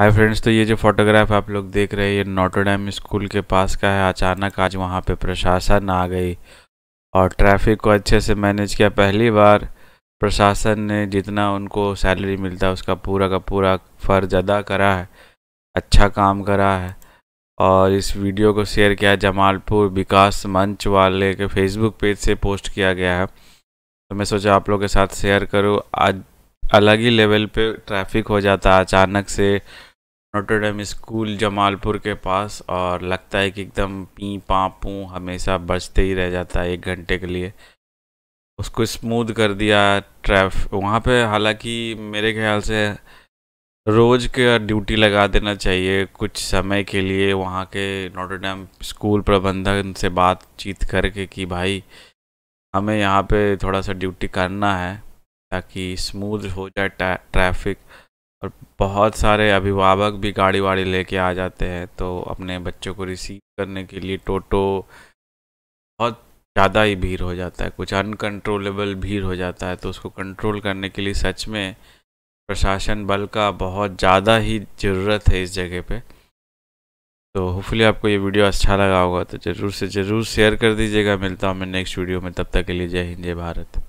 hi friends तो ये जो फोटोग्राफ आप लोग देख रहे हैं ये नोटोडैम स्कूल के पास का है अचानक आज वहाँ पे प्रशासन आ गई और ट्रैफिक को अच्छे से मैनेज किया पहली बार प्रशासन ने जितना उनको सैलरी मिलता है उसका पूरा का पूरा फर्ज अदा करा है अच्छा काम करा है और इस वीडियो को शेयर किया जमालपुर विकास मंच वाले के फेसबुक पेज से पोस्ट किया गया है तो मैं सोचा आप लोग के साथ शेयर करूँ आज अलग ही लेवल पे ट्रैफिक हो जाता है अचानक से नोटोडम स्कूल जमालपुर के पास और लगता है कि एकदम पी पाँ पू हमेशा बजते ही रह जाता है एक घंटे के लिए उसको स्मूथ कर दिया ट्रैफ वहाँ पे हालांकि मेरे ख्याल से रोज़ के ड्यूटी लगा देना चाहिए कुछ समय के लिए वहाँ के नोटोडम स्कूल प्रबंधन से बातचीत करके कि भाई हमें यहाँ पे थोड़ा सा ड्यूटी करना है ताकि स्मूथ हो जाए ट्रैफिक और बहुत सारे अभिभावक भी गाड़ी वाड़ी लेके आ जाते हैं तो अपने बच्चों को रिसीव करने के लिए टोटो बहुत ज़्यादा ही भीड़ हो जाता है कुछ अनकंट्रोलेबल भीड़ हो जाता है तो उसको कंट्रोल करने के लिए सच में प्रशासन बल का बहुत ज़्यादा ही ज़रूरत है इस जगह पे तो होपफुली आपको ये वीडियो अच्छा लगा होगा तो ज़रूर से ज़रूर शेयर कर दीजिएगा मिलता हूँ मैं नेक्स्ट वीडियो में तब तक के लिए जय हिंद जय भारत